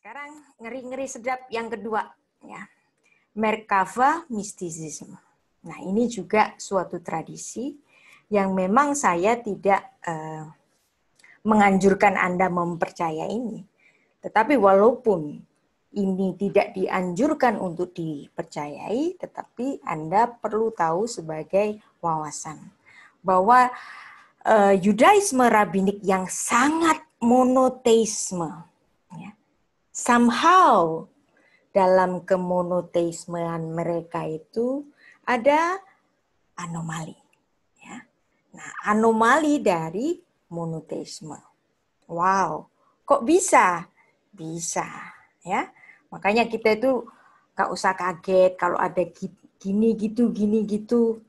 sekarang ngeri-ngeri sedap yang kedua ya. Merkava mistisisme. Nah, ini juga suatu tradisi yang memang saya tidak eh, menganjurkan Anda mempercaya ini. Tetapi walaupun ini tidak dianjurkan untuk dipercayai, tetapi Anda perlu tahu sebagai wawasan bahwa eh, Yudaisme rabbinik yang sangat monoteisme somehow dalam kemonoteismean mereka itu ada anomali. Ya. Nah, anomali dari monoteisme. Wow, kok bisa? Bisa, ya. Makanya kita itu gak usah kaget kalau ada gini gitu, gini gitu.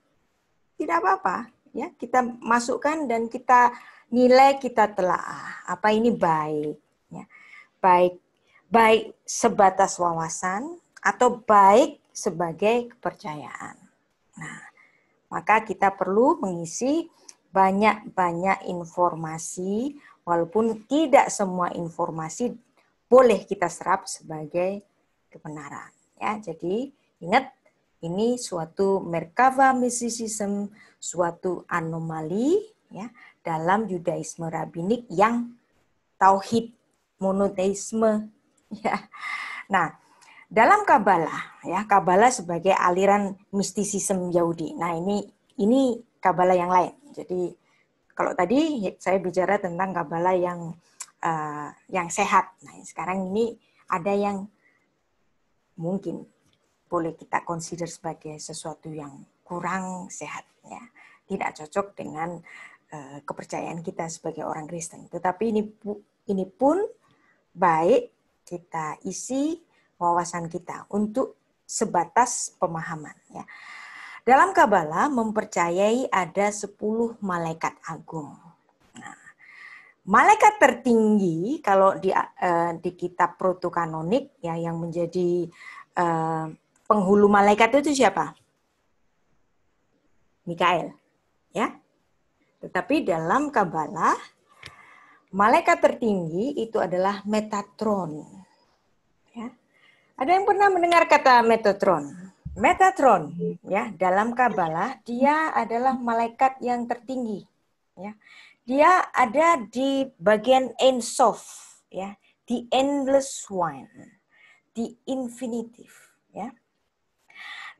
Tidak apa-apa, ya. Kita masukkan dan kita nilai, kita telah apa ini baik, ya. Baik baik sebatas wawasan atau baik sebagai kepercayaan. Nah, maka kita perlu mengisi banyak-banyak informasi walaupun tidak semua informasi boleh kita serap sebagai kebenaran ya. Jadi ingat ini suatu merkava mysticism, suatu anomali ya dalam Yudaisme rabbinik yang tauhid monoteisme Ya. Nah, dalam Kabbalah ya, Kabbalah sebagai aliran mistisisme Yahudi. Nah, ini ini Kabbalah yang lain. Jadi kalau tadi saya bicara tentang Kabbalah yang uh, yang sehat. Nah, sekarang ini ada yang mungkin boleh kita consider sebagai sesuatu yang kurang sehat ya. Tidak cocok dengan eh, kepercayaan kita sebagai orang Kristen. Tetapi ini ini pun baik kita isi wawasan kita untuk sebatas pemahaman ya. Dalam Kabbalah mempercayai ada 10 malaikat agung. Nah, malaikat tertinggi kalau di eh, di kitab protokanonik ya yang menjadi eh, penghulu malaikat itu siapa? Mikael. Ya. Tetapi dalam Kabbalah Malaikat tertinggi itu adalah Metatron. Ya. Ada yang pernah mendengar kata Metatron? Metatron, ya, dalam Kabbalah dia adalah malaikat yang tertinggi. Ya. Dia ada di bagian Ensof, ya, the endless one, the infinitive, ya.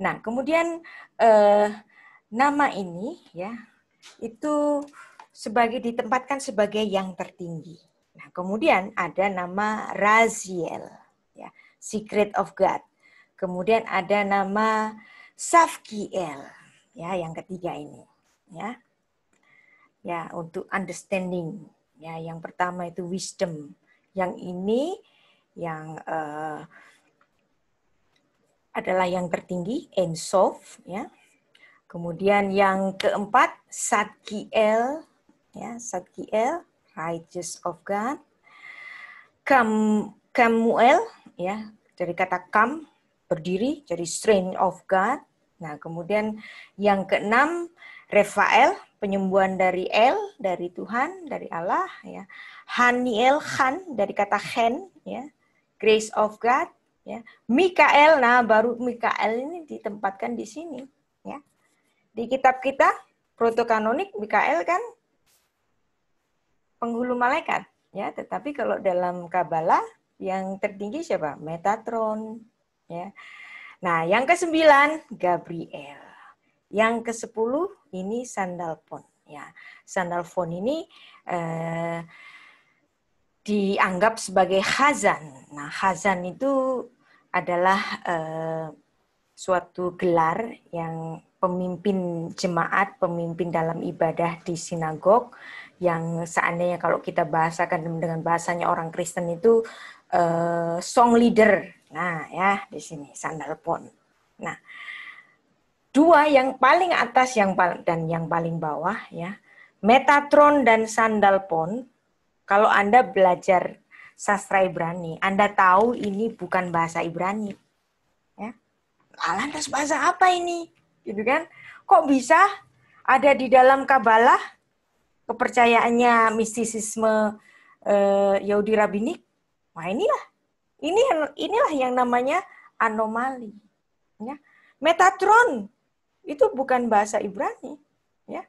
Nah, kemudian eh, nama ini, ya, itu sebagai ditempatkan sebagai yang tertinggi. Nah, kemudian ada nama Raziel, ya, Secret of God. Kemudian ada nama Safkiel, ya, yang ketiga ini, ya. Ya, untuk understanding, ya, yang pertama itu wisdom, yang ini yang uh, adalah yang tertinggi, Ensof, ya. Kemudian yang keempat, Satkiel, ya Sadkiel righteous of God Kam Kamuel ya dari kata kam berdiri jadi strength of God nah kemudian yang keenam Rafael penyembuhan dari El dari Tuhan dari Allah ya Haniel Han dari kata Hen ya grace of God ya Mikael nah baru Mikael ini ditempatkan di sini ya di kitab kita protokanonik Mikael kan penghulu malaikat ya tetapi kalau dalam kabalah yang tertinggi siapa Metatron ya nah yang kesembilan Gabriel yang ke kesepuluh ini Sandalpon ya Sandalphon ini eh, dianggap sebagai Hazan nah Hazan itu adalah eh, suatu gelar yang pemimpin jemaat, pemimpin dalam ibadah di sinagog yang seandainya kalau kita bahasakan dengan bahasanya orang Kristen itu uh, song leader. Nah, ya di sini sandal pon. Nah, dua yang paling atas yang dan yang paling bawah ya. Metatron dan sandal pon. Kalau Anda belajar sastra Ibrani, Anda tahu ini bukan bahasa Ibrani. Ya. Lantas bahasa apa ini? Gitu kan? Kok bisa ada di dalam kabalah kepercayaannya mistisisme eh, Yahudi Rabbinik, wah inilah ini inilah yang namanya anomali. Ya. Metatron itu bukan bahasa Ibrani. Ya.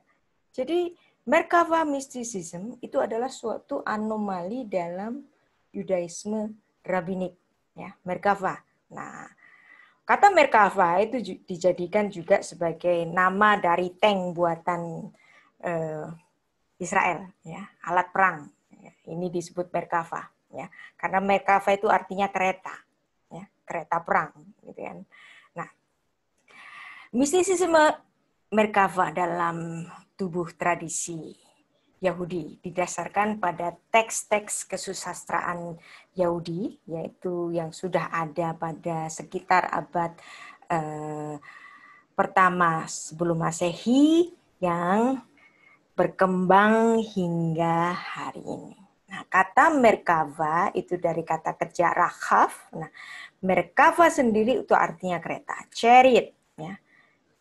Jadi Merkava mysticism itu adalah suatu anomali dalam Yudaisme rabbinik. Ya, Merkava. Nah, kata Merkava itu dijadikan juga sebagai nama dari tank buatan eh, Israel ya alat perang ya. ini disebut Merkava ya karena Merkava itu artinya kereta ya kereta perang gitu kan nah mistisisme Merkava dalam tubuh tradisi Yahudi didasarkan pada teks-teks kesusastraan Yahudi yaitu yang sudah ada pada sekitar abad eh, pertama sebelum Masehi yang berkembang hingga hari ini. Nah, kata Merkava itu dari kata kerja Rahaf. Nah, Merkava sendiri itu artinya kereta, chariot. Ya.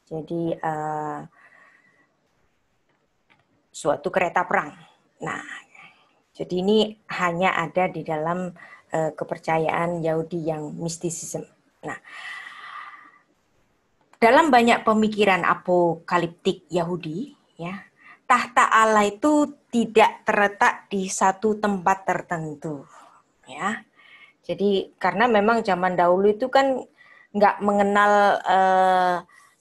Jadi uh, suatu kereta perang. Nah, jadi ini hanya ada di dalam uh, kepercayaan Yahudi yang mistisisme. Nah, dalam banyak pemikiran apokaliptik Yahudi, ya tahta Allah itu tidak terletak di satu tempat tertentu, ya. Jadi karena memang zaman dahulu itu kan nggak mengenal eh,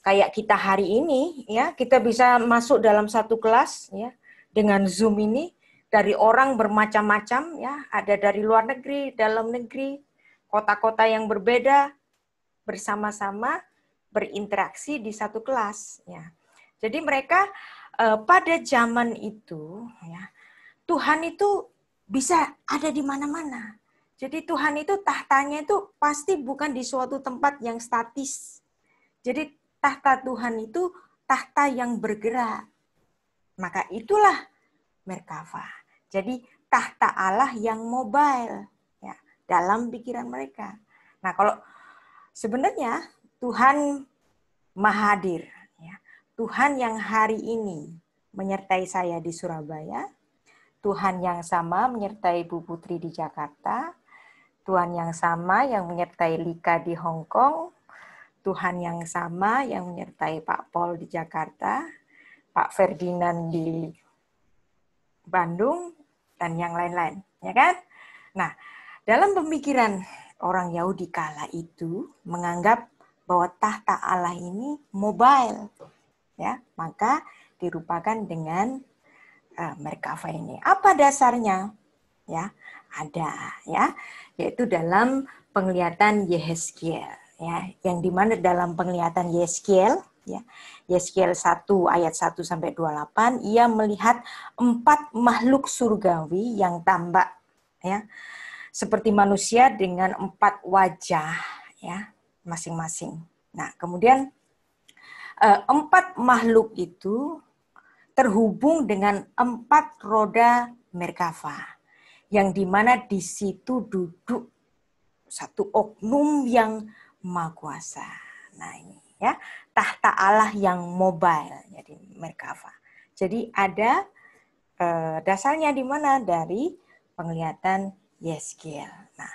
kayak kita hari ini, ya kita bisa masuk dalam satu kelas, ya dengan zoom ini dari orang bermacam-macam, ya ada dari luar negeri, dalam negeri, kota-kota yang berbeda bersama-sama berinteraksi di satu kelas, ya. Jadi mereka Eh, pada zaman itu ya Tuhan itu bisa ada di mana-mana. Jadi Tuhan itu tahtanya itu pasti bukan di suatu tempat yang statis. Jadi tahta Tuhan itu tahta yang bergerak. Maka itulah Merkava. Jadi tahta Allah yang mobile ya dalam pikiran mereka. Nah, kalau sebenarnya Tuhan mahadir Tuhan yang hari ini menyertai saya di Surabaya, Tuhan yang sama menyertai Bu Putri di Jakarta, Tuhan yang sama yang menyertai Lika di Hong Kong, Tuhan yang sama yang menyertai Pak Paul di Jakarta, Pak Ferdinand di Bandung, dan yang lain-lain, ya kan? Nah, dalam pemikiran orang Yahudi kala itu menganggap bahwa tahta Allah ini mobile, ya maka dirupakan dengan uh, merkava ini. Apa dasarnya? Ya, ada ya, yaitu dalam penglihatan Yeskiel ya, yang dimana dalam penglihatan Yeskiel ya, Yeskiel 1 ayat 1 sampai 28 ia melihat empat makhluk surgawi yang tampak ya seperti manusia dengan empat wajah ya masing-masing. Nah, kemudian Eh, empat makhluk itu terhubung dengan empat roda Merkava yang dimana di situ duduk satu oknum yang makwasa. Nah ini ya tahta Allah yang mobile jadi Merkava. Jadi ada eh, dasarnya di mana dari penglihatan Yeskiel. Nah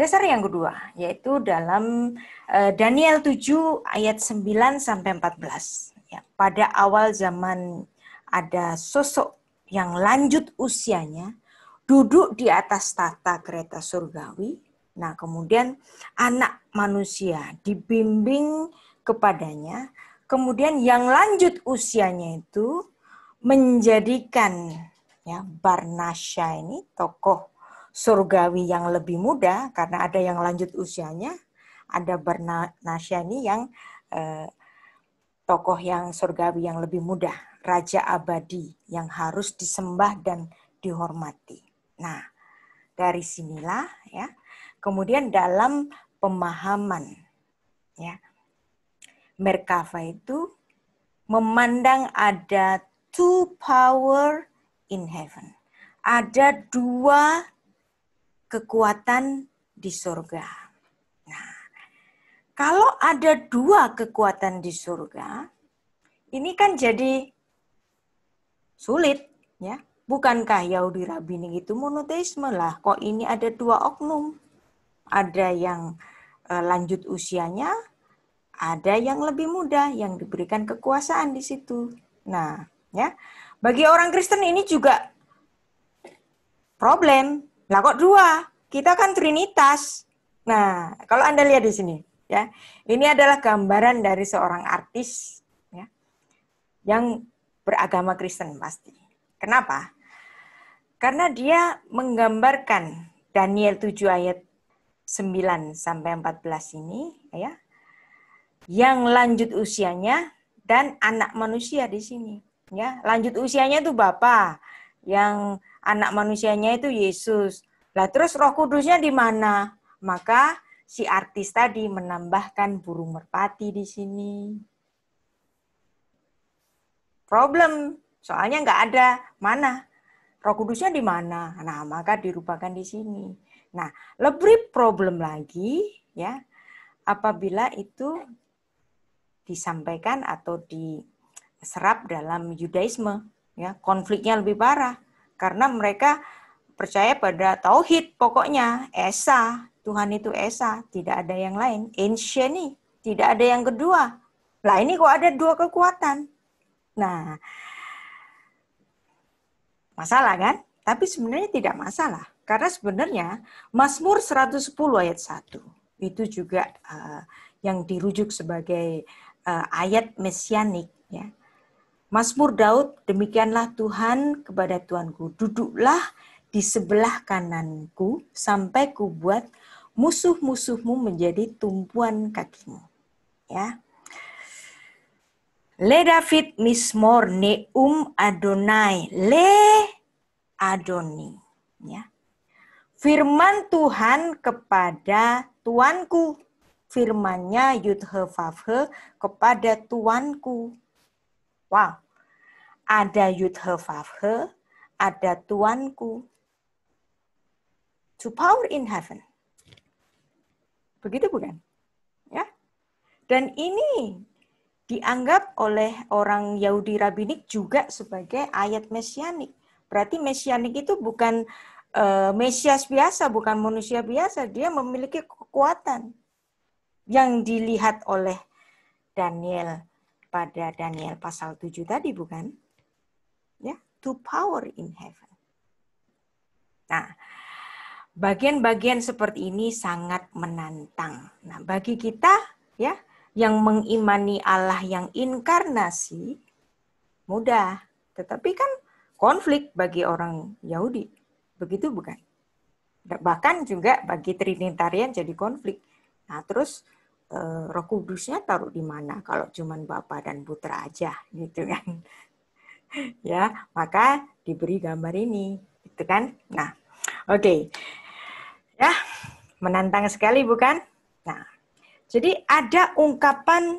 Dasar yang kedua yaitu dalam eh, Daniel 7 ayat 9 sampai 14. Ya, pada awal zaman ada sosok yang lanjut usianya duduk di atas tata kereta surgawi. Nah, kemudian anak manusia dibimbing kepadanya, kemudian yang lanjut usianya itu menjadikan ya Barnasya ini tokoh surgawi yang lebih muda karena ada yang lanjut usianya, ada Bernasyani yang eh, tokoh yang surgawi yang lebih muda, raja abadi yang harus disembah dan dihormati. Nah, dari sinilah ya. Kemudian dalam pemahaman ya. Merkava itu memandang ada two power in heaven. Ada dua kekuatan di surga. Nah, kalau ada dua kekuatan di surga, ini kan jadi sulit, ya. Bukankah Yahudi Rabini itu monoteisme lah? Kok ini ada dua oknum? Ada yang e, lanjut usianya, ada yang lebih muda yang diberikan kekuasaan di situ. Nah, ya. Bagi orang Kristen ini juga problem Nah, kok dua? Kita kan trinitas. Nah, kalau Anda lihat di sini, ya. Ini adalah gambaran dari seorang artis ya. Yang beragama Kristen pasti. Kenapa? Karena dia menggambarkan Daniel 7 ayat 9 sampai 14 ini ya. Yang lanjut usianya dan anak manusia di sini ya. Lanjut usianya itu Bapak yang anak manusianya itu Yesus. Lah terus Roh Kudusnya di mana? Maka si artis tadi menambahkan burung merpati di sini. Problem, soalnya nggak ada mana. Roh Kudusnya di mana? Nah, maka dirupakan di sini. Nah, lebih problem lagi ya apabila itu disampaikan atau diserap dalam Yudaisme, ya konfliknya lebih parah karena mereka percaya pada tauhid pokoknya esa Tuhan itu esa tidak ada yang lain ensyani tidak ada yang kedua lah ini kok ada dua kekuatan nah masalah kan tapi sebenarnya tidak masalah karena sebenarnya Mazmur 110 ayat 1 itu juga uh, yang dirujuk sebagai uh, ayat mesianik ya Mazmur Daud, demikianlah Tuhan kepada Tuanku, duduklah di sebelah kananku sampai ku buat musuh-musuhmu menjadi tumpuan kakimu. Ya. Le David mismor neum Adonai, le Adoni. Ya. Firman Tuhan kepada Tuanku, firmannya Yudhe Favhe kepada Tuanku Wow, Ada Yudhevavhe, ada Tuanku. To power in heaven. Begitu bukan? Ya. Dan ini dianggap oleh orang Yahudi rabbinik juga sebagai ayat mesianik. Berarti mesianik itu bukan uh, mesias biasa, bukan manusia biasa, dia memiliki kekuatan yang dilihat oleh Daniel pada Daniel pasal 7 tadi bukan? Ya, to power in heaven. Nah, bagian-bagian seperti ini sangat menantang. Nah, bagi kita ya yang mengimani Allah yang inkarnasi mudah, tetapi kan konflik bagi orang Yahudi. Begitu bukan? Bahkan juga bagi Trinitarian jadi konflik. Nah, terus uh, eh, Roh Kudusnya taruh di mana kalau cuma Bapa dan Putra aja gitu kan. ya, maka diberi gambar ini gitu kan. Nah, oke. Okay. Ya, menantang sekali bukan? Nah, jadi ada ungkapan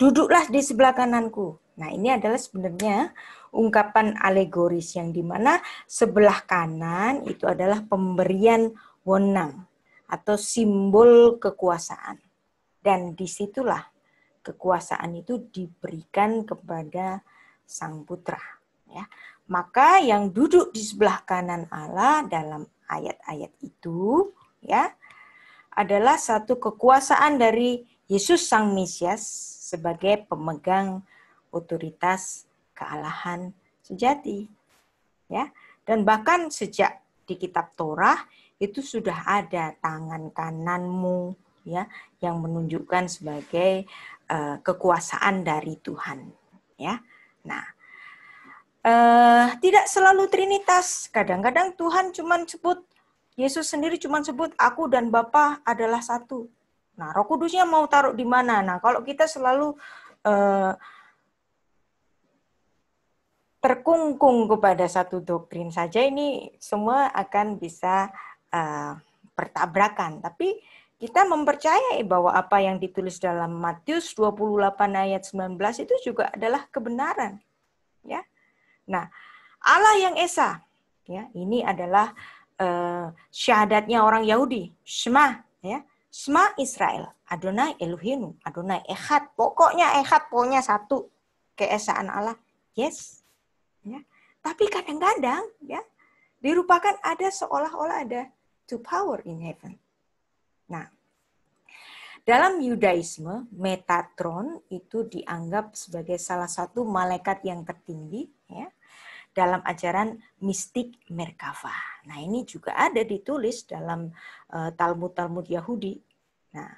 duduklah di sebelah kananku. Nah, ini adalah sebenarnya ungkapan alegoris yang dimana sebelah kanan itu adalah pemberian wonang atau simbol kekuasaan. Dan disitulah kekuasaan itu diberikan kepada Sang Putra. Ya. Maka yang duduk di sebelah kanan Allah dalam ayat-ayat itu ya adalah satu kekuasaan dari Yesus Sang Mesias sebagai pemegang otoritas kealahan sejati. Ya. Dan bahkan sejak di kitab Torah itu sudah ada tangan kananmu, ya yang menunjukkan sebagai uh, kekuasaan dari Tuhan ya. Nah, uh, tidak selalu Trinitas. Kadang-kadang Tuhan cuma sebut Yesus sendiri cuma sebut aku dan Bapa adalah satu. Nah, Roh Kudusnya mau taruh di mana? Nah, kalau kita selalu uh, terkungkung kepada satu doktrin saja ini semua akan bisa uh, bertabrakan. Tapi kita mempercayai bahwa apa yang ditulis dalam Matius 28 ayat 19 itu juga adalah kebenaran. Ya. Nah, Allah yang Esa, ya, ini adalah uh, syahadatnya orang Yahudi, Shema, ya. Shema Israel, Adonai Elohim, Adonai Echad. Pokoknya Echad, pokoknya satu keesaan Allah. Yes. Ya. Tapi kadang-kadang ya dirupakan ada seolah-olah ada two power in heaven Nah, dalam Yudaisme, Metatron itu dianggap sebagai salah satu malaikat yang tertinggi ya, dalam ajaran mistik Merkava. Nah, ini juga ada ditulis dalam talmud eh, Talmud-Talmud Yahudi. Nah,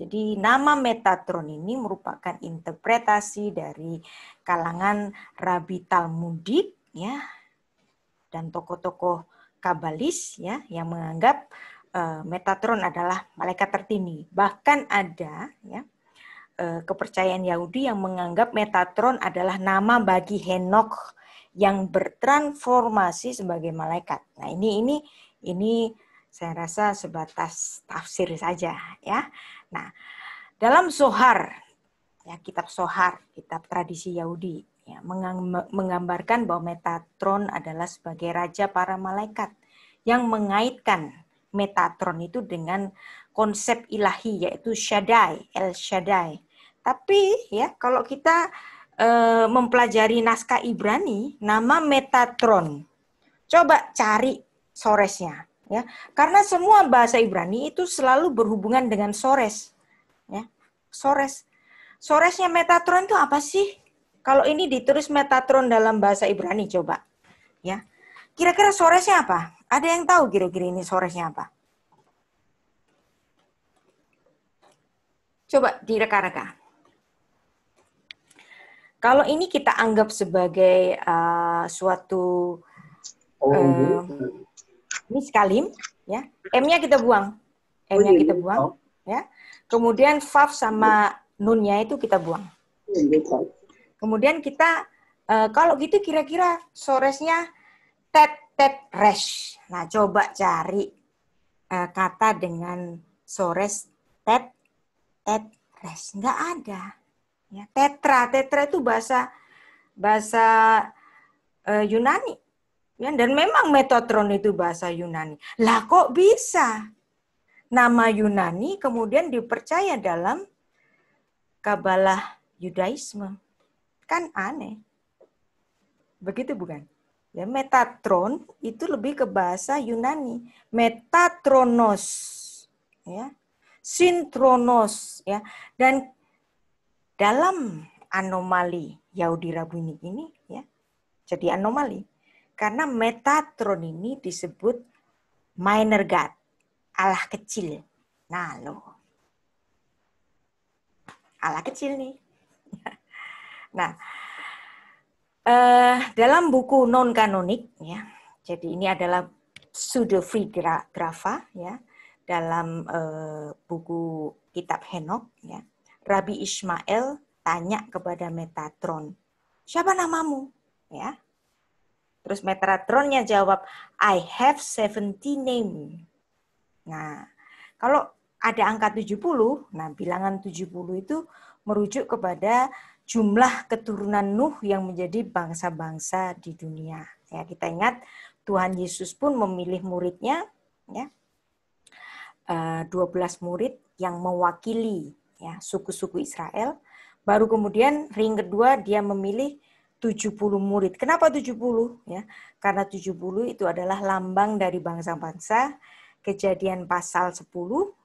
jadi nama Metatron ini merupakan interpretasi dari kalangan Rabi Talmudik ya dan tokoh-tokoh Kabalis ya yang menganggap Eh, Metatron adalah malaikat tertinggi. Bahkan ada ya eh, kepercayaan Yahudi yang menganggap Metatron adalah nama bagi Henokh yang bertransformasi sebagai malaikat. Nah, ini ini ini saya rasa sebatas tafsir saja ya. Nah, dalam Sohar ya kitab Sohar, kitab tradisi Yahudi ya, menggambarkan bahwa Metatron adalah sebagai raja para malaikat yang mengaitkan Metatron itu dengan konsep ilahi yaitu Shaddai, El Shaddai. Tapi ya kalau kita e, mempelajari naskah Ibrani, nama Metatron. Coba cari soresnya ya. Karena semua bahasa Ibrani itu selalu berhubungan dengan sores. Ya. Sores. Soresnya Metatron itu apa sih? Kalau ini ditulis Metatron dalam bahasa Ibrani coba. Ya. Kira-kira soresnya apa? Ada yang tahu kira-kira ini sorenya apa? Coba direka-reka. Kalau ini kita anggap sebagai uh, suatu uh, ini skalim, ya. M-nya kita buang, oh, m-nya iya, kita iya. buang, ya. Kemudian faf sama nunnya itu kita buang. Oh, Kemudian kita uh, kalau gitu kira-kira sorenya tet Ted Resch. Nah, coba cari uh, kata dengan sores Ted Ted Resch. Nggak ada. Ya, tetra, tetra itu bahasa bahasa uh, Yunani. Ya, dan memang Metatron itu bahasa Yunani. Lah kok bisa? Nama Yunani kemudian dipercaya dalam Kabalah Yudaisme. Kan aneh. Begitu bukan? Ya, metatron itu lebih ke bahasa Yunani. Metatronos, ya, sintronos, ya. Dan dalam anomali Yahudi Rabuni ini, ya, jadi anomali. Karena metatron ini disebut minor god, Allah kecil. Nah, lo, Allah kecil nih. Nah, Uh, dalam buku non kanonik ya. Jadi ini adalah pseudo free grafa ya dalam uh, buku kitab Henok ya. Rabi Ismail tanya kepada Metatron, "Siapa namamu?" ya. Terus Metatronnya jawab, "I have 70 name." Nah, kalau ada angka 70, nah bilangan 70 itu merujuk kepada jumlah keturunan Nuh yang menjadi bangsa-bangsa di dunia. Ya, kita ingat Tuhan Yesus pun memilih muridnya ya. 12 eh, murid yang mewakili ya suku-suku Israel. Baru kemudian ring kedua dia memilih 70 murid. Kenapa 70? Ya, karena 70 itu adalah lambang dari bangsa-bangsa kejadian pasal 10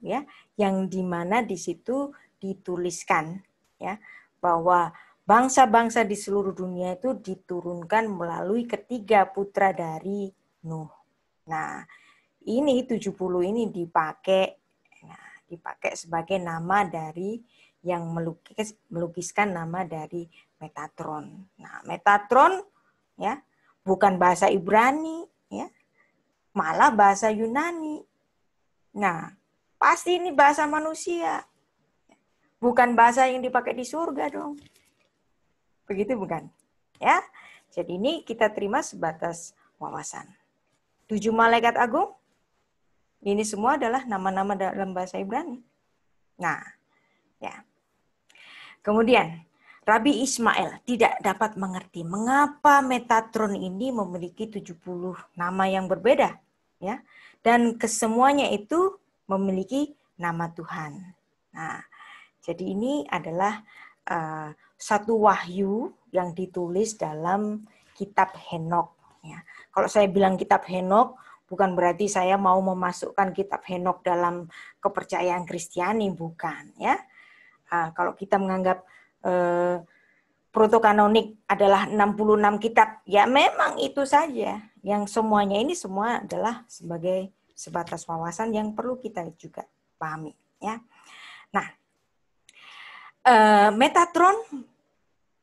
ya yang dimana di situ dituliskan ya bahwa bangsa-bangsa di seluruh dunia itu diturunkan melalui ketiga putra dari Nuh. Nah, ini 70 ini dipakai nah, dipakai sebagai nama dari yang melukis, melukiskan nama dari Metatron. Nah, Metatron ya bukan bahasa Ibrani ya, malah bahasa Yunani. Nah, pasti ini bahasa manusia. Bukan bahasa yang dipakai di surga dong. Begitu bukan? Ya. Jadi ini kita terima sebatas wawasan. Tujuh malaikat agung, ini semua adalah nama-nama dalam bahasa Ibrani. Nah, ya. Kemudian, Rabi Ismail tidak dapat mengerti mengapa Metatron ini memiliki 70 nama yang berbeda. ya Dan kesemuanya itu memiliki nama Tuhan. Nah, jadi ini adalah uh, satu wahyu yang ditulis dalam kitab Henok. Ya. Kalau saya bilang kitab Henok, bukan berarti saya mau memasukkan kitab Henok dalam kepercayaan Kristiani, bukan. Ya, uh, kalau kita menganggap uh, protokanonik adalah 66 kitab, ya memang itu saja. Yang semuanya ini semua adalah sebagai sebatas wawasan yang perlu kita juga pahami. Ya, nah Eh, Metatron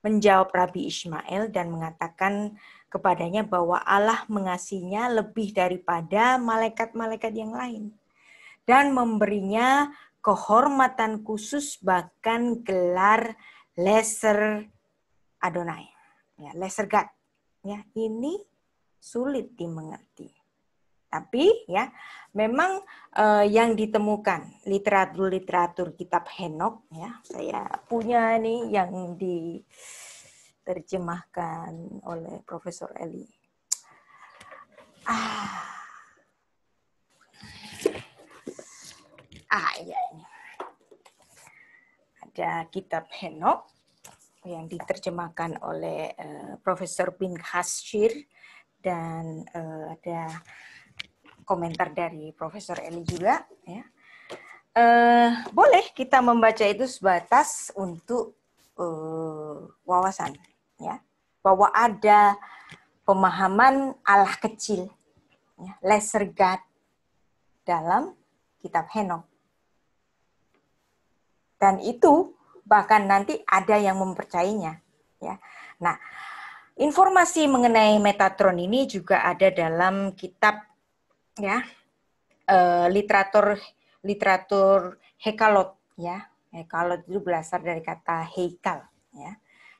menjawab Rabi Ismail dan mengatakan kepadanya bahwa Allah mengasihinya lebih daripada malaikat-malaikat yang lain dan memberinya kehormatan khusus bahkan gelar lesser Adonai, ya, lesser God. Ya, ini sulit dimengerti. Tapi ya memang uh, yang ditemukan literatur-literatur kitab Henok ya saya punya nih yang diterjemahkan oleh Profesor Eli. Ah. Ah, ya ini. Ada kitab Henok yang diterjemahkan oleh uh, Profesor Bin Hashir dan uh, ada komentar dari Profesor Eli juga ya. Eh, boleh kita membaca itu sebatas untuk eh, wawasan ya bahwa ada pemahaman Allah kecil ya, lesser God dalam kitab Henok. Dan itu bahkan nanti ada yang mempercayainya ya. Nah, informasi mengenai Metatron ini juga ada dalam kitab ya uh, literatur literatur hekalot ya hekalot itu berasal dari kata heikal ya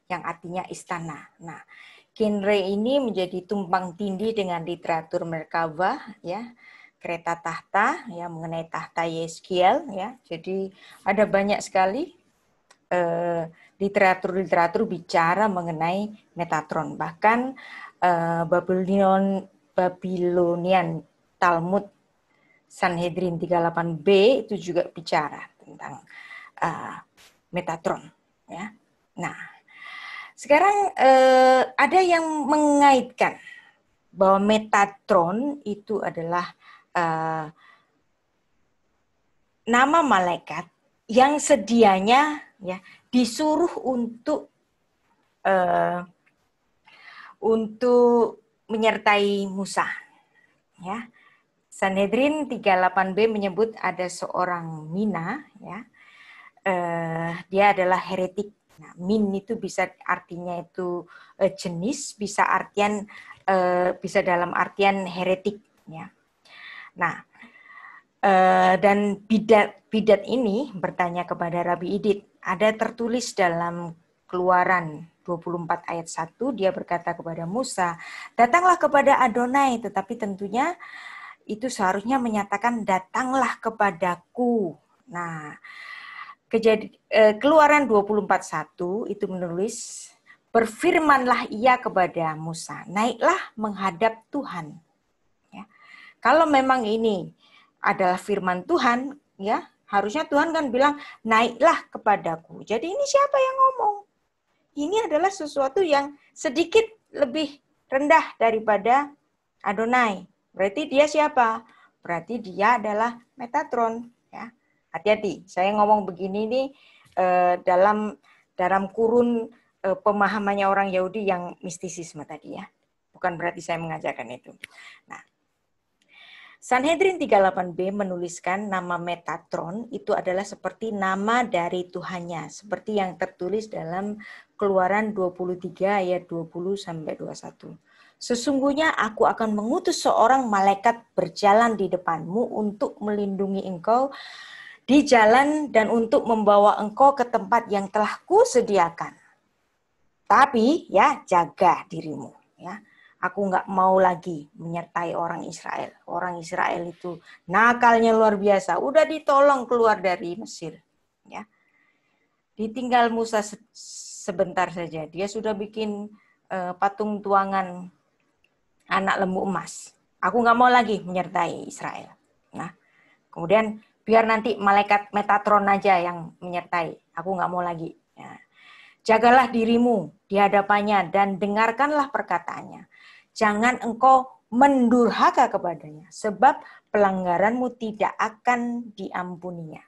yang artinya istana. Nah genre ini menjadi tumpang tindih dengan literatur merkabah ya kereta tahta ya mengenai tahta Yeskiel ya jadi ada banyak sekali eh, literatur-literatur eh, bicara mengenai Metatron bahkan eh, Babylonian Babylonian Talmud Sanhedrin 38b itu juga bicara tentang uh, Metatron ya. Nah, sekarang uh, ada yang mengaitkan bahwa Metatron itu adalah uh, nama malaikat yang sedianya ya disuruh untuk uh, untuk menyertai Musa ya Sanhedrin 38b menyebut ada seorang Mina, ya, Uh, dia adalah heretik. Nah, min itu bisa artinya itu uh, jenis, bisa artian uh, bisa dalam artian heretik, ya. Nah, uh, dan bidat bidat ini bertanya kepada Rabi Idit, ada tertulis dalam Keluaran 24 ayat 1 dia berkata kepada Musa, "Datanglah kepada Adonai, tetapi tentunya itu seharusnya menyatakan datanglah kepadaku. Nah, kejadi, eh, keluaran 24:1 itu menulis berfirmanlah ia kepada Musa, naiklah menghadap Tuhan. Ya. Kalau memang ini adalah firman Tuhan, ya harusnya Tuhan kan bilang naiklah kepadaku. Jadi ini siapa yang ngomong? Ini adalah sesuatu yang sedikit lebih rendah daripada Adonai. Berarti dia siapa? Berarti dia adalah Metatron. Ya, hati-hati. Saya ngomong begini nih eh, dalam dalam kurun eh, pemahamannya orang Yahudi yang mistisisme tadi ya. Bukan berarti saya mengajarkan itu. Nah, Sanhedrin 38b menuliskan nama Metatron itu adalah seperti nama dari Tuhannya, seperti yang tertulis dalam Keluaran 23 ayat 20 sampai 21. Sesungguhnya aku akan mengutus seorang malaikat berjalan di depanmu untuk melindungi engkau di jalan dan untuk membawa engkau ke tempat yang telah kusediakan. Tapi ya jaga dirimu ya. Aku nggak mau lagi menyertai orang Israel. Orang Israel itu nakalnya luar biasa. Udah ditolong keluar dari Mesir ya. Ditinggal Musa sebentar saja. Dia sudah bikin eh, patung tuangan anak lembu emas. Aku nggak mau lagi menyertai Israel. Nah, kemudian biar nanti malaikat Metatron aja yang menyertai. Aku nggak mau lagi. Ya. jagalah dirimu di hadapannya dan dengarkanlah perkataannya. Jangan engkau mendurhaka kepadanya, sebab pelanggaranmu tidak akan diampuninya.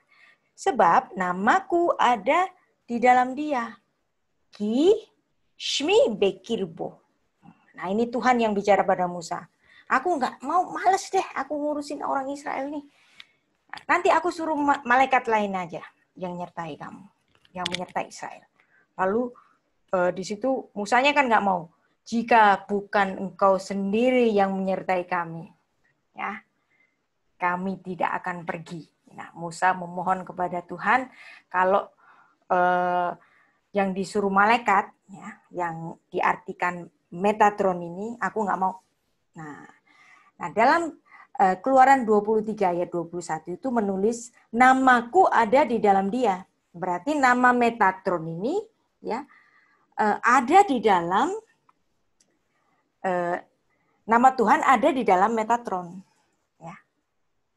Sebab namaku ada di dalam dia. Ki Shmi Bekirbo. Nah ini Tuhan yang bicara pada Musa. Aku nggak mau, males deh aku ngurusin orang Israel nih. Nanti aku suruh malaikat lain aja yang nyertai kamu, yang menyertai Israel. Lalu eh, di situ Musanya kan nggak mau. Jika bukan engkau sendiri yang menyertai kami, ya kami tidak akan pergi. Nah Musa memohon kepada Tuhan kalau eh, yang disuruh malaikat, ya, yang diartikan Metatron ini aku nggak mau. Nah, nah dalam uh, Keluaran 23 ayat 21 itu menulis namaku ada di dalam dia. Berarti nama Metatron ini ya uh, ada di dalam uh, nama Tuhan ada di dalam Metatron. Ya.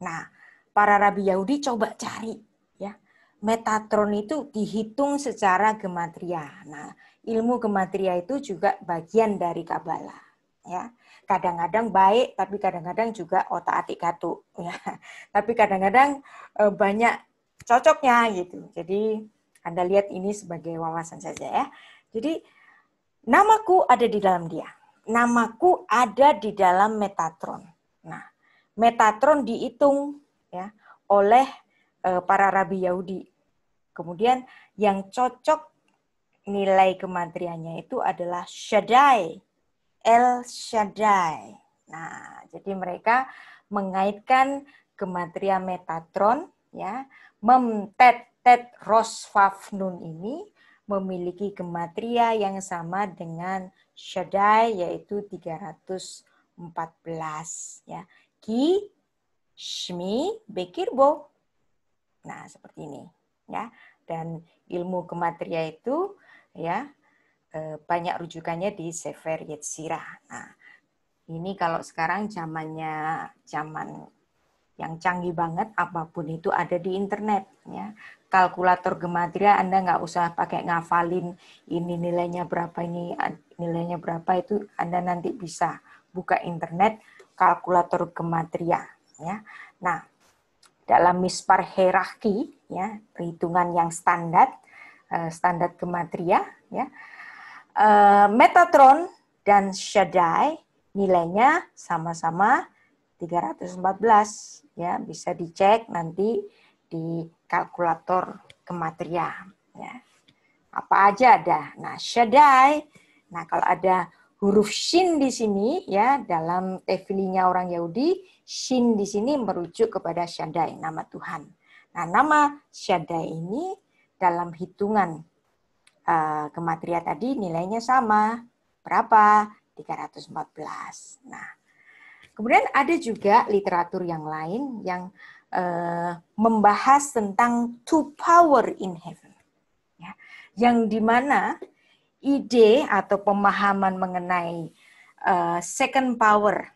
Nah, para rabi Yahudi coba cari ya. Metatron itu dihitung secara gematria. Nah, ilmu gematria itu juga bagian dari Kabbalah. Ya, kadang-kadang baik, tapi kadang-kadang juga otak atik katu. Ya, tapi kadang-kadang e, banyak cocoknya gitu. Jadi anda lihat ini sebagai wawasan saja ya. Jadi namaku ada di dalam dia. Namaku ada di dalam Metatron. Nah, Metatron dihitung ya oleh e, para rabi Yahudi. Kemudian yang cocok nilai kematriannya itu adalah Shaddai, El Shaddai. Nah, jadi mereka mengaitkan gematria Metatron ya, memtet tet ros nun ini memiliki gematria yang sama dengan Shaddai yaitu 314 ya. Ki Shmi Bekirbo. Nah, seperti ini ya. Dan ilmu gematria itu ya eh, banyak rujukannya di Sefer Yetzirah. Nah, ini kalau sekarang zamannya zaman yang canggih banget, apapun itu ada di internet. Ya. Kalkulator gematria Anda nggak usah pakai ngafalin ini nilainya berapa, ini nilainya berapa, itu Anda nanti bisa buka internet kalkulator gematria. Ya. Nah, dalam mispar hierarki, ya, perhitungan yang standar, Eh, standar gematria ya. Uh, Metatron dan Shaddai nilainya sama-sama 314 ya bisa dicek nanti di kalkulator gematria ya. Apa aja ada? Nah, Shaddai. Nah, kalau ada huruf shin di sini ya dalam tefilinya orang Yahudi, shin di sini merujuk kepada Shaddai, nama Tuhan. Nah, nama Shaddai ini dalam hitungan uh, gematria tadi nilainya sama. Berapa? 314. Nah, kemudian ada juga literatur yang lain yang uh, membahas tentang two power in heaven. Ya, yang dimana ide atau pemahaman mengenai uh, second power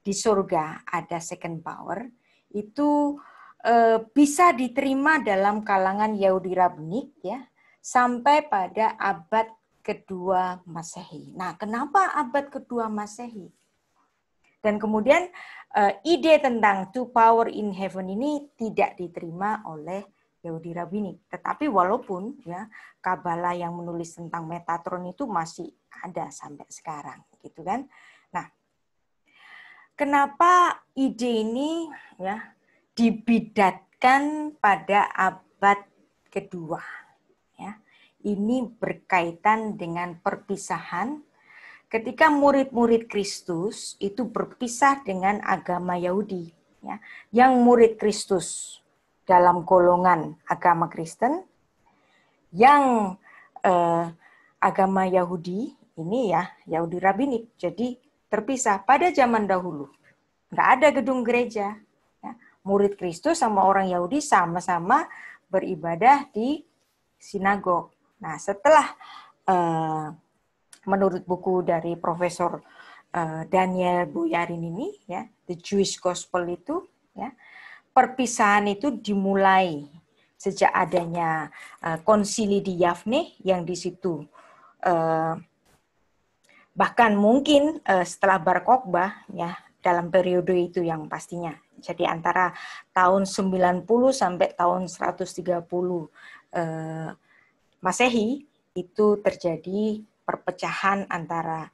di surga ada second power itu Eh, bisa diterima dalam kalangan Yahudi Rabbinik ya sampai pada abad kedua Masehi. Nah, kenapa abad kedua Masehi? Dan kemudian eh, ide tentang two power in heaven ini tidak diterima oleh Yahudi Rabbinik. Tetapi walaupun ya Kabbalah yang menulis tentang Metatron itu masih ada sampai sekarang, gitu kan? Nah, kenapa ide ini ya dibidatkan pada abad kedua. Ya. Ini berkaitan dengan perpisahan ketika murid-murid Kristus itu berpisah dengan agama Yahudi. Ya. Yang murid Kristus dalam golongan agama Kristen, yang eh, agama Yahudi ini ya Yahudi Rabbinik, jadi terpisah pada zaman dahulu. Nggak ada gedung gereja, murid Kristus sama orang Yahudi sama-sama beribadah di sinagog. Nah, setelah eh, menurut buku dari Profesor uh, Daniel Boyarin ini, ya, The Jewish Gospel itu, ya, perpisahan itu dimulai sejak adanya eh, konsili di Yavne yang di situ uh, bahkan mungkin uh, setelah Bar Kokbah ya dalam periode itu yang pastinya. Jadi antara tahun 90 sampai tahun 130 eh, Masehi itu terjadi perpecahan antara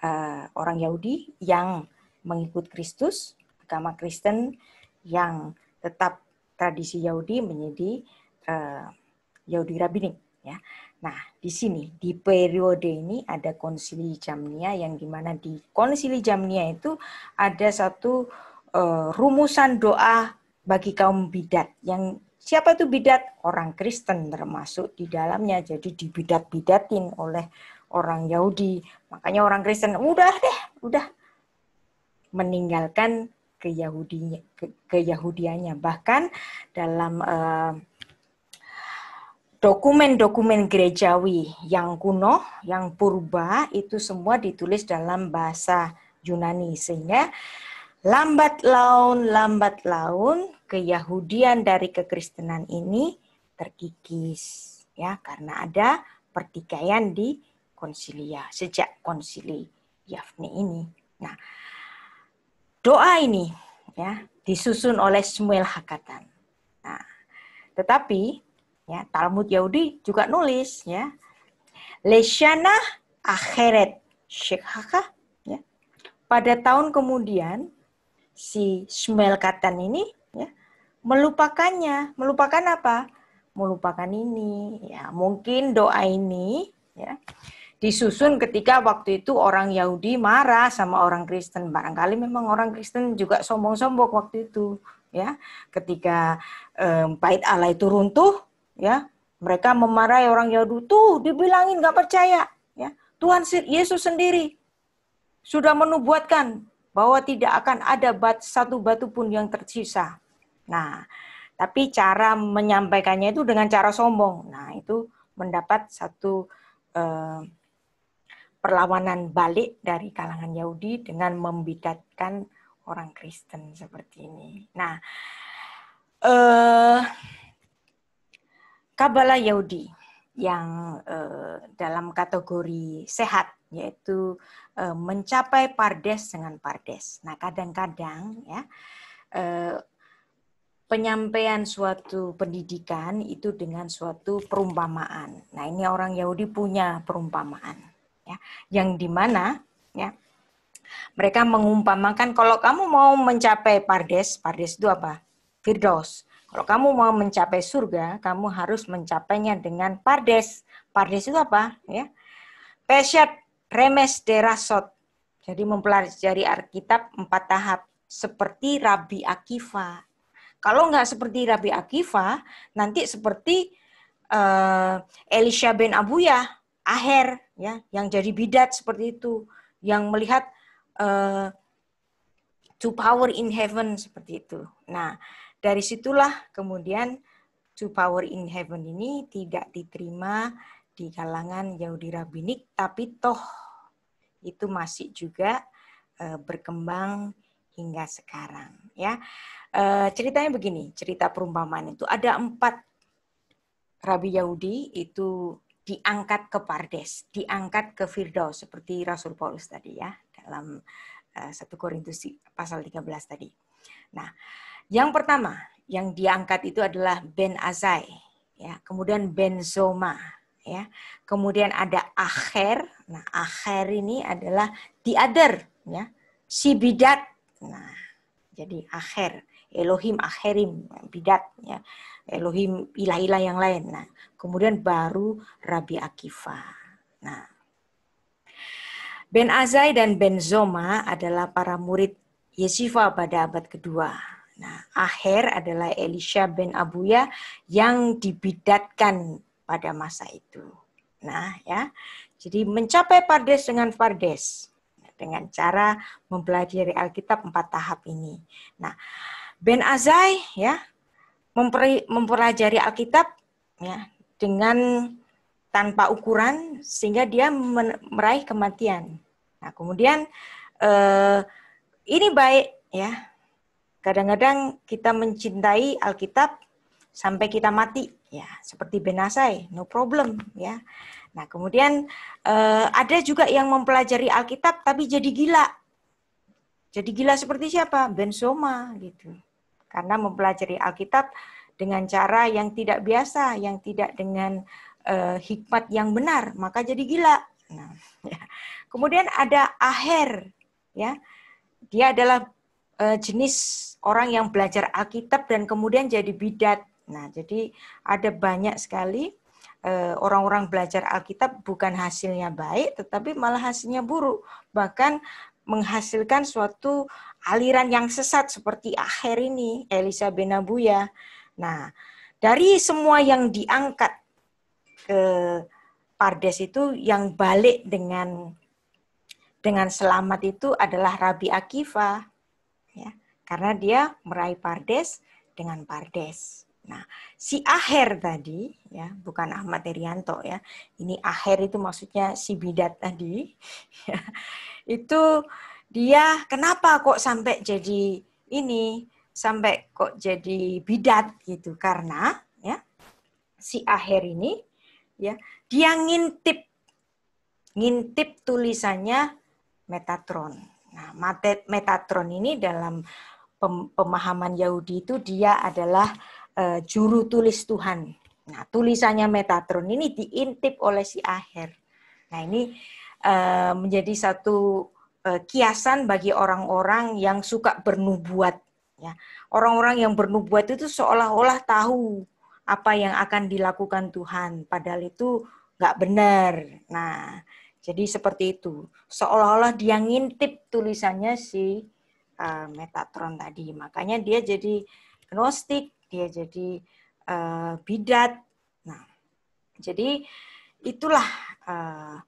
eh, orang Yahudi yang mengikut Kristus, agama Kristen yang tetap tradisi Yahudi menjadi eh, Yahudi rabbinik ya. Nah, di sini, di periode ini ada konsili Jamnia yang dimana di konsili Jamnia itu ada satu uh, rumusan doa bagi kaum bidat yang siapa itu bidat? Orang Kristen termasuk di dalamnya. Jadi dibidat-bidatin oleh orang Yahudi. Makanya orang Kristen udah deh, udah meninggalkan keyahudinya ke, Yahudianya. Bahkan dalam uh, dokumen-dokumen gerejawi yang kuno, yang purba itu semua ditulis dalam bahasa Yunani sehingga lambat laun lambat laun keyahudian dari kekristenan ini terkikis ya karena ada pertikaian di konsilia sejak konsili Yafne ini. Nah, doa ini ya disusun oleh Samuel Hakatan. Nah, tetapi Ya, Talmud Yahudi juga nulis ya. Leshana akhirat Shekhakah ya. Pada tahun kemudian si Smelkatan ini ya melupakannya. Melupakan apa? Melupakan ini ya. Mungkin doa ini ya disusun ketika waktu itu orang Yahudi marah sama orang Kristen. Barangkali memang orang Kristen juga sombong-sombong waktu itu, ya. Ketika um, bait Allah itu runtuh, ya mereka memarahi orang Yahudi tuh dibilangin nggak percaya ya Tuhan Yesus sendiri sudah menubuatkan bahwa tidak akan ada bat, satu batu pun yang tersisa nah tapi cara menyampaikannya itu dengan cara sombong nah itu mendapat satu eh, perlawanan balik dari kalangan Yahudi dengan membidatkan orang Kristen seperti ini. Nah, eh, Kabbalah Yahudi yang eh, dalam kategori sehat yaitu eh, mencapai pardes dengan pardes. Nah, kadang-kadang ya eh, penyampaian suatu pendidikan itu dengan suatu perumpamaan. Nah, ini orang Yahudi punya perumpamaan ya, yang di mana ya mereka mengumpamakan kalau kamu mau mencapai pardes, pardes itu apa? Firdaus. Kalau kamu mau mencapai surga, kamu harus mencapainya dengan pardes. Pardes itu apa? Ya. Pesyat remes derasot. Jadi mempelajari Alkitab empat tahap. Seperti Rabi Akiva. Kalau nggak seperti Rabi Akiva, nanti seperti uh, Elisha ben Abuya, Aher, ya, yang jadi bidat seperti itu. Yang melihat uh, eh, to power in heaven seperti itu. Nah, dari situlah kemudian to power in heaven ini tidak diterima di kalangan Yahudi rabbinik, tapi toh itu masih juga eh, berkembang hingga sekarang. Ya, eh, ceritanya begini, cerita perumpamaan itu ada empat rabi Yahudi itu diangkat ke Pardes, diangkat ke Firdaus seperti Rasul Paulus tadi ya dalam eh, satu 1 Korintus pasal 13 tadi. Nah, yang pertama yang diangkat itu adalah Ben Azai, ya. Kemudian Benzoma, ya. Kemudian ada akher Nah, akher ini adalah the other, ya. Si bidat. Nah, jadi akher Elohim Akherim, bidat ya. Elohim ilah-ilah yang lain. Nah, kemudian baru Rabi akiva Nah, Ben Azai dan Ben Zoma adalah para murid Yeshiva pada abad kedua. Nah, akhir adalah Elisha bin Abuya yang dibidatkan pada masa itu. Nah, ya. Jadi mencapai pardes dengan pardes dengan cara mempelajari Alkitab empat tahap ini. Nah, Ben Azai ya mempelajari Alkitab ya dengan tanpa ukuran sehingga dia meraih kematian. Nah, kemudian eh, ini baik ya. Kadang-kadang kita mencintai Alkitab sampai kita mati ya, seperti Benasai, no problem ya. Nah, kemudian eh, ada juga yang mempelajari Alkitab tapi jadi gila. Jadi gila seperti siapa? Bensoma gitu. Karena mempelajari Alkitab dengan cara yang tidak biasa, yang tidak dengan eh, hikmat yang benar, maka jadi gila. Nah, ya. Kemudian ada aher ya dia adalah uh, jenis orang yang belajar Alkitab dan kemudian jadi bidat. Nah, jadi ada banyak sekali eh, orang-orang uh, belajar Alkitab bukan hasilnya baik, tetapi malah hasilnya buruk. Bahkan menghasilkan suatu aliran yang sesat seperti akhir ini, Elisa Benabuya. Nah, dari semua yang diangkat ke Pardes itu yang balik dengan dengan selamat itu adalah Rabi Akiva, ya, karena dia meraih Pardes dengan Pardes. Nah, si Aher tadi, ya, bukan Ahmad Erianto ya, ini Aher itu maksudnya si bidat tadi, ya, itu dia kenapa kok sampai jadi ini, sampai kok jadi bidat gitu, karena ya si Aher ini, ya, dia ngintip ngintip tulisannya Metatron. Nah, Metatron ini dalam pemahaman Yahudi itu dia adalah uh, juru tulis Tuhan. Nah, tulisannya Metatron ini diintip oleh si Aher. Nah, ini uh, menjadi satu uh, kiasan bagi orang-orang yang suka bernubuat. Ya, orang-orang yang bernubuat itu seolah-olah tahu apa yang akan dilakukan Tuhan, padahal itu nggak benar. Nah, jadi seperti itu, seolah-olah dia ngintip tulisannya si uh, Metatron tadi. Makanya dia jadi gnostik, dia jadi uh, bidat. Nah, jadi itulah uh,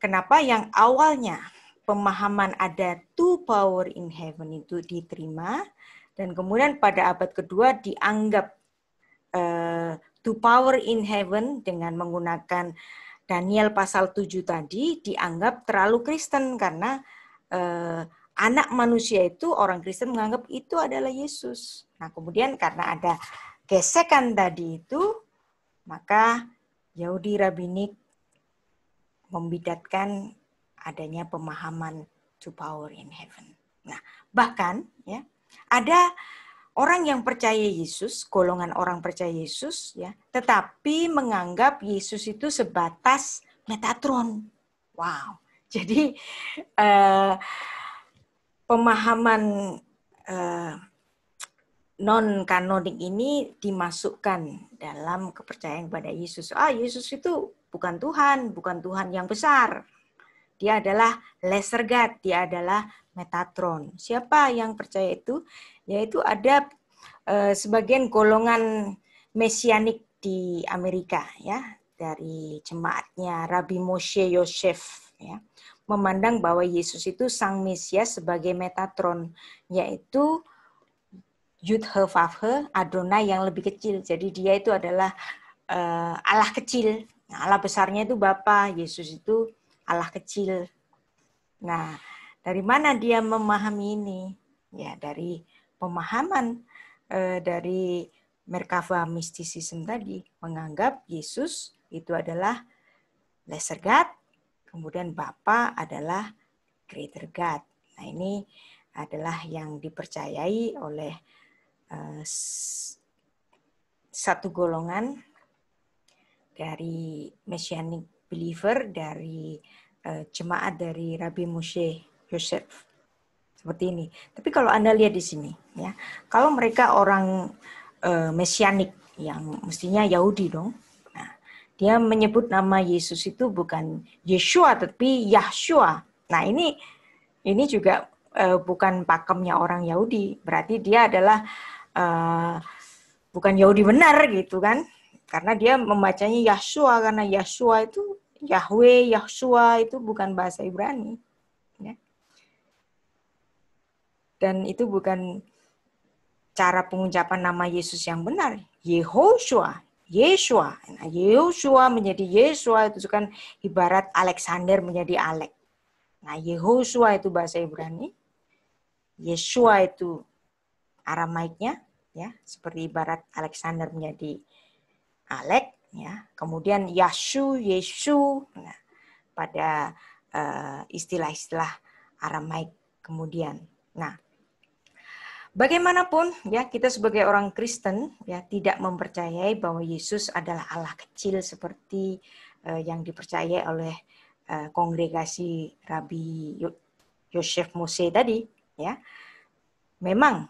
kenapa yang awalnya pemahaman ada two power in heaven itu diterima dan kemudian pada abad kedua dianggap uh, two power in heaven dengan menggunakan uh, Daniel pasal 7 tadi dianggap terlalu Kristen karena eh, anak manusia itu orang Kristen menganggap itu adalah Yesus. Nah, kemudian karena ada gesekan tadi itu, maka Yahudi Rabinik membidatkan adanya pemahaman to power in heaven. Nah, bahkan ya ada orang yang percaya Yesus, golongan orang percaya Yesus ya, tetapi menganggap Yesus itu sebatas metatron. Wow. Jadi eh, pemahaman eh, non kanonik ini dimasukkan dalam kepercayaan kepada Yesus. Ah, Yesus itu bukan Tuhan, bukan Tuhan yang besar. Dia adalah laser guard, dia adalah Metatron. Siapa yang percaya itu? Yaitu ada e, sebagian golongan mesianik di Amerika ya, dari jemaatnya Rabbi Moshe Yosef ya. Memandang bahwa Yesus itu sang Mesias sebagai Metatron, yaitu Yud He Vav Adonai yang lebih kecil. Jadi dia itu adalah e, Allah kecil. Nah, Allah besarnya itu Bapa, Yesus itu Allah kecil. Nah, dari mana dia memahami ini? Ya, dari pemahaman eh, dari Merkava Mysticism tadi menganggap Yesus itu adalah lesser God, kemudian Bapa adalah greater God. Nah, ini adalah yang dipercayai oleh eh, satu golongan dari messianic believer dari Eh, jemaat dari Rabbi Moshe Yosef seperti ini. Tapi kalau Anda lihat di sini ya, kalau mereka orang uh, mesianik yang mestinya Yahudi dong. Nah, dia menyebut nama Yesus itu bukan Yeshua tapi Yahshua. Nah, ini ini juga uh, bukan pakemnya orang Yahudi. Berarti dia adalah uh, bukan Yahudi benar gitu kan? Karena dia membacanya Yahshua karena Yahshua itu Yahweh, Yahshua itu bukan bahasa Ibrani. Ya. Dan itu bukan cara pengucapan nama Yesus yang benar. Yehoshua, Yeshua. Nah, Yehoshua menjadi Yeshua itu kan ibarat Alexander menjadi Alek. Nah, Yehoshua itu bahasa Ibrani. Yeshua itu Aramaiknya, ya seperti ibarat Alexander menjadi Alek ya kemudian Yashu Yesu nah, pada eh, istilah-istilah uh, Aramaik kemudian nah bagaimanapun ya kita sebagai orang Kristen ya tidak mempercayai bahwa Yesus adalah Allah kecil seperti uh, yang dipercaya oleh uh, kongregasi Rabi Yosef Mose tadi ya memang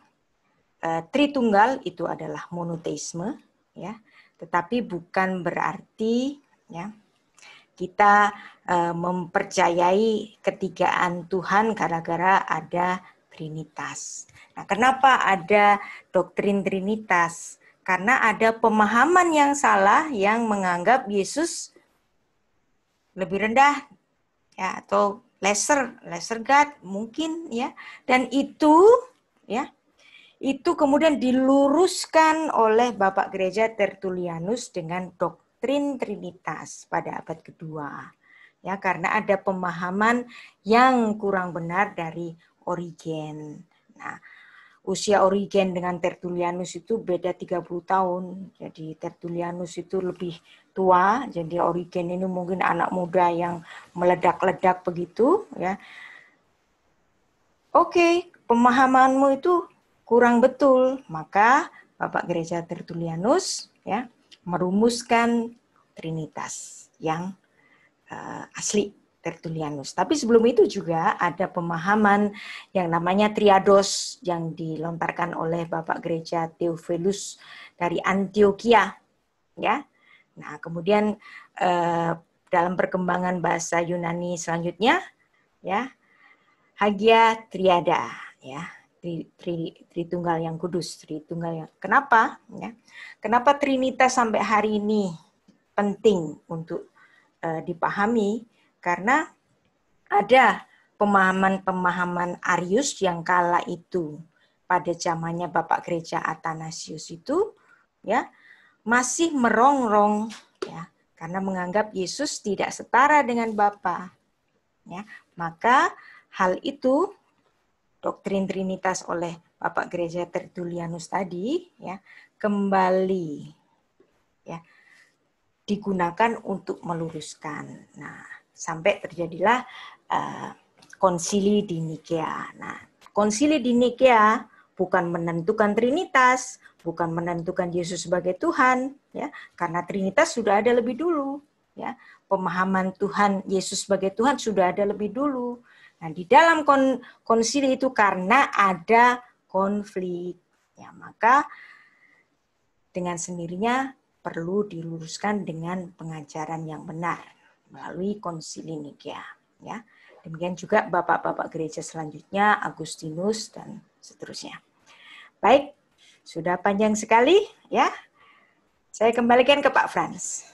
uh, Tritunggal itu adalah monoteisme ya tetapi bukan berarti ya kita uh, mempercayai ketigaan Tuhan gara-gara ada Trinitas. Nah, kenapa ada doktrin Trinitas? Karena ada pemahaman yang salah yang menganggap Yesus lebih rendah ya atau lesser lesser God mungkin ya. Dan itu ya itu kemudian diluruskan oleh Bapak Gereja Tertulianus dengan doktrin Trinitas pada abad kedua. Ya, karena ada pemahaman yang kurang benar dari Origen. Nah, usia Origen dengan Tertulianus itu beda 30 tahun. Jadi Tertulianus itu lebih tua, jadi Origen ini mungkin anak muda yang meledak-ledak begitu, ya. Oke, pemahamanmu itu kurang betul, maka Bapak Gereja Tertulianus ya merumuskan Trinitas yang uh, asli Tertulianus. Tapi sebelum itu juga ada pemahaman yang namanya triados yang dilontarkan oleh Bapak Gereja Theophilus dari Antioquia, ya. Nah, kemudian uh, dalam perkembangan bahasa Yunani selanjutnya, ya, Hagia Triada, ya tri, tri, Tritunggal yang kudus, Tritunggal yang kenapa? Ya, kenapa Trinitas sampai hari ini penting untuk uh, dipahami? Karena ada pemahaman-pemahaman Arius yang kala itu pada zamannya Bapak Gereja Athanasius itu, ya masih merongrong, ya karena menganggap Yesus tidak setara dengan Bapa, ya maka hal itu doktrin Trinitas oleh Bapak Gereja Tertulianus tadi ya kembali ya digunakan untuk meluruskan. Nah, sampai terjadilah uh, konsili di Nikea. Nah, konsili di Nikea bukan menentukan Trinitas, bukan menentukan Yesus sebagai Tuhan, ya, karena Trinitas sudah ada lebih dulu, ya. Pemahaman Tuhan Yesus sebagai Tuhan sudah ada lebih dulu. Nah, di dalam kon konsili itu karena ada konflik. Ya, maka dengan sendirinya perlu diluruskan dengan pengajaran yang benar melalui konsili Nikea. Ya. Demikian juga bapak-bapak gereja selanjutnya, Agustinus dan seterusnya. Baik, sudah panjang sekali ya. Saya kembalikan ke Pak Frans.